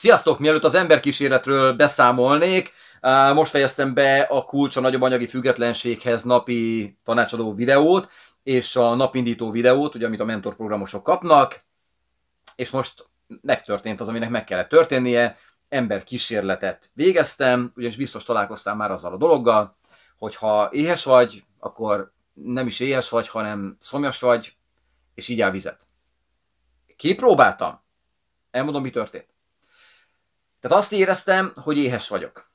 Sziasztok! Mielőtt az emberkísérletről beszámolnék, most fejeztem be a kulcs a nagyobb anyagi függetlenséghez napi tanácsadó videót, és a napindító videót, ugye, amit a mentorprogramosok kapnak, és most megtörtént az, aminek meg kellett történnie, emberkísérletet végeztem, ugyanis biztos találkoztál már azzal a dologgal, hogy ha éhes vagy, akkor nem is éhes vagy, hanem szomjas vagy, és így áll vizet. Kipróbáltam. Elmondom, mi történt. Tehát azt éreztem, hogy éhes vagyok.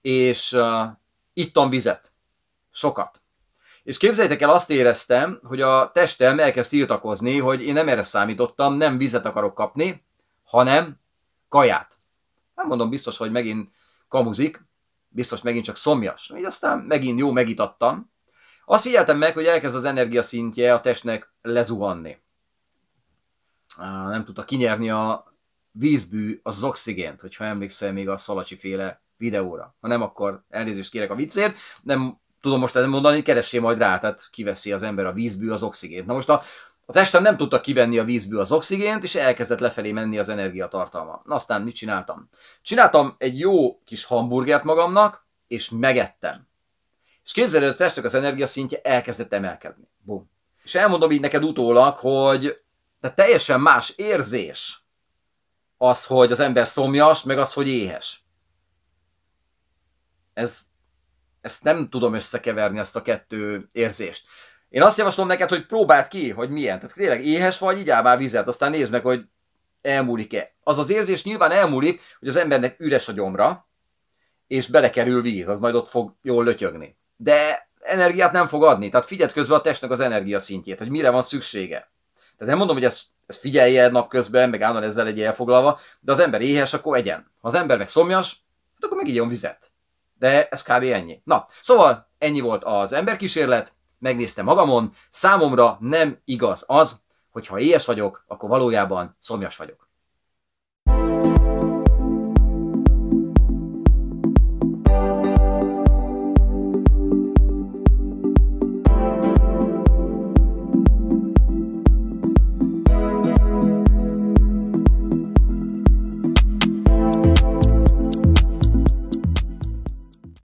És uh, ittam vizet. Sokat. És képzeljétek el, azt éreztem, hogy a testem elkezd tiltakozni, hogy én nem erre számítottam, nem vizet akarok kapni, hanem kaját. Nem mondom, biztos, hogy megint kamuzik, biztos megint csak szomjas. Így aztán megint jó megitattam. Azt figyeltem meg, hogy elkezd az energiaszintje a testnek lezuhanni. Nem tudta kinyerni a vízbű az oxigént, hogyha emlékszel még a Szalacsi féle videóra. Ha nem, akkor elnézést kérek a viccért, nem tudom most ezt mondani, keressél majd rá, tehát kiveszi az ember a vízbű az oxigént. Na most a, a testem nem tudta kivenni a vízből az oxigént, és elkezdett lefelé menni az energiatartalma. Na aztán mit csináltam? Csináltam egy jó kis hamburgert magamnak, és megettem. És képzeld, a testnek az energiaszintje elkezdett emelkedni. Bum. És elmondom így neked utólag, hogy tehát teljesen más érzés az, hogy az ember szomjas, meg az, hogy éhes. Ez, ezt nem tudom összekeverni, ezt a kettő érzést. Én azt javaslom neked, hogy próbáld ki, hogy milyen. Tehát tényleg éhes vagy, így már vizet, aztán nézd meg, hogy elmúlik-e. Az az érzés nyilván elmúlik, hogy az embernek üres a gyomra, és belekerül víz, az majd ott fog jól lötyögni. De energiát nem fog adni, tehát figyeld közben a testnek az energiaszintjét, hogy mire van szüksége. Tehát nem mondom, hogy ez ezt figyelje napközben, meg állandóan ezzel legyen elfoglalva, de az ember éhes, akkor egyen. Ha az ember meg szomjas, hát akkor meg igyon vizet. De ez kb. ennyi. Na, szóval ennyi volt az emberkísérlet, megnéztem magamon, számomra nem igaz az, hogy ha éhes vagyok, akkor valójában szomjas vagyok.